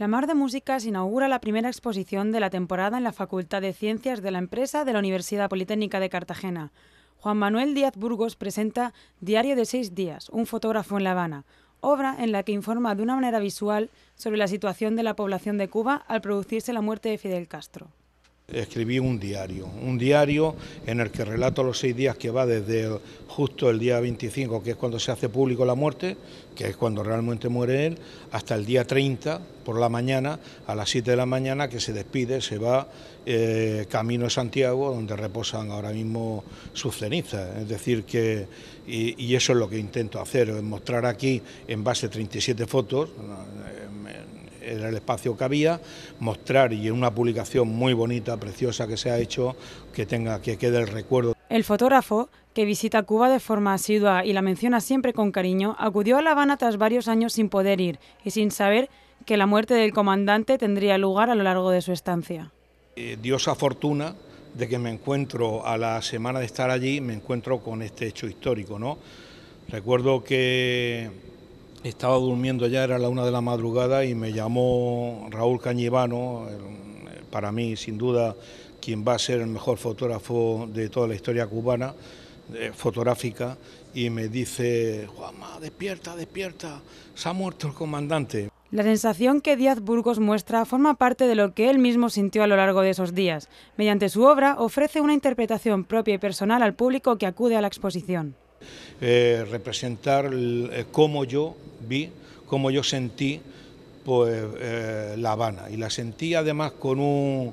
La Mar de Músicas inaugura la primera exposición de la temporada en la Facultad de Ciencias de la Empresa de la Universidad Politécnica de Cartagena. Juan Manuel Díaz Burgos presenta Diario de seis días, un fotógrafo en La Habana, obra en la que informa de una manera visual sobre la situación de la población de Cuba al producirse la muerte de Fidel Castro escribí un diario, un diario en el que relato los seis días que va desde justo el día 25, que es cuando se hace público la muerte, que es cuando realmente muere él, hasta el día 30 por la mañana, a las 7 de la mañana, que se despide, se va eh, camino de Santiago, donde reposan ahora mismo sus cenizas. Es decir, que, y, eso es lo que intento hacer, mostrar aquí en base a 37 fotos. Eh, ...en el espacio que había, mostrar y en una publicación muy bonita, preciosa que se ha hecho, que tenga, que quede el recuerdo. El fotógrafo, que visita Cuba de forma asidua y la menciona siempre con cariño, acudió a La Habana tras varios años sin poder ir y sin saber que la muerte del comandante tendría lugar a lo largo de su estancia. Eh, Dios a fortuna de que me encuentro a la semana de estar allí, me encuentro con este hecho histórico, ¿no? Recuerdo que estaba durmiendo ya, era la una de la madrugada y me llamó Raúl Cañivano, para mí sin duda quien va a ser el mejor fotógrafo de toda la historia cubana, eh, fotográfica, y me dice, Juanma, despierta, despierta, se ha muerto el comandante. La sensación que Díaz Burgos muestra forma parte de lo que él mismo sintió a lo largo de esos días. Mediante su obra ofrece una interpretación propia y personal al público que acude a la exposición. Eh, representar eh, cómo yo vi, cómo yo sentí pues, eh, La Habana. Y la sentí además con,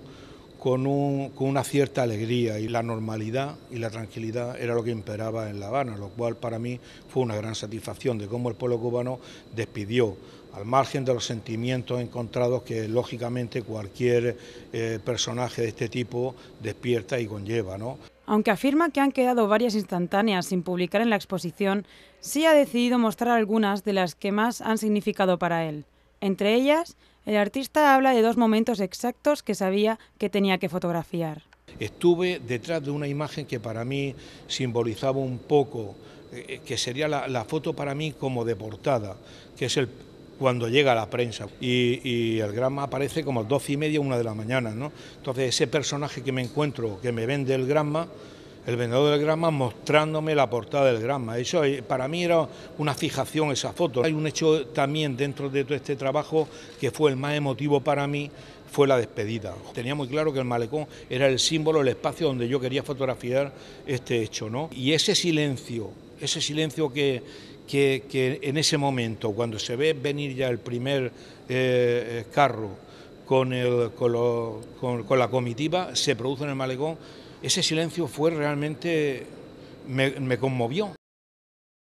con, un, con una cierta alegría y la normalidad y la tranquilidad era lo que imperaba en La Habana, lo cual para mí fue una gran satisfacción de cómo el pueblo cubano despidió al margen de los sentimientos encontrados que lógicamente cualquier eh, personaje de este tipo despierta y conlleva. ¿no? Aunque afirma que han quedado varias instantáneas sin publicar en la exposición, sí ha decidido mostrar algunas de las que más han significado para él. Entre ellas, el artista habla de dos momentos exactos que sabía que tenía que fotografiar. Estuve detrás de una imagen que para mí simbolizaba un poco, eh, eh, que sería la, foto para mí como de portada, que es el, cuando llega a la prensa. Y, el Granma aparece como a las doce y media, una de la mañana. ¿no? Entonces, ese personaje que me encuentro, que me vende el Granma... el vendedor del Granma mostrándome la portada del Granma... Eso eh, para mí era una fijación esa foto. Hay un hecho también dentro de todo este trabajo que fue el más emotivo para mí, fue la despedida. Tenía muy claro que el malecón era el símbolo, el espacio donde yo quería fotografiar este hecho, ¿no? Y ese silencio, ese silencio que, que, en ese momento, cuando se ve venir ya el primer eh, carro con, el, con, la comitiva, se produce en el malecón, ese silencio fue realmente, me conmovió,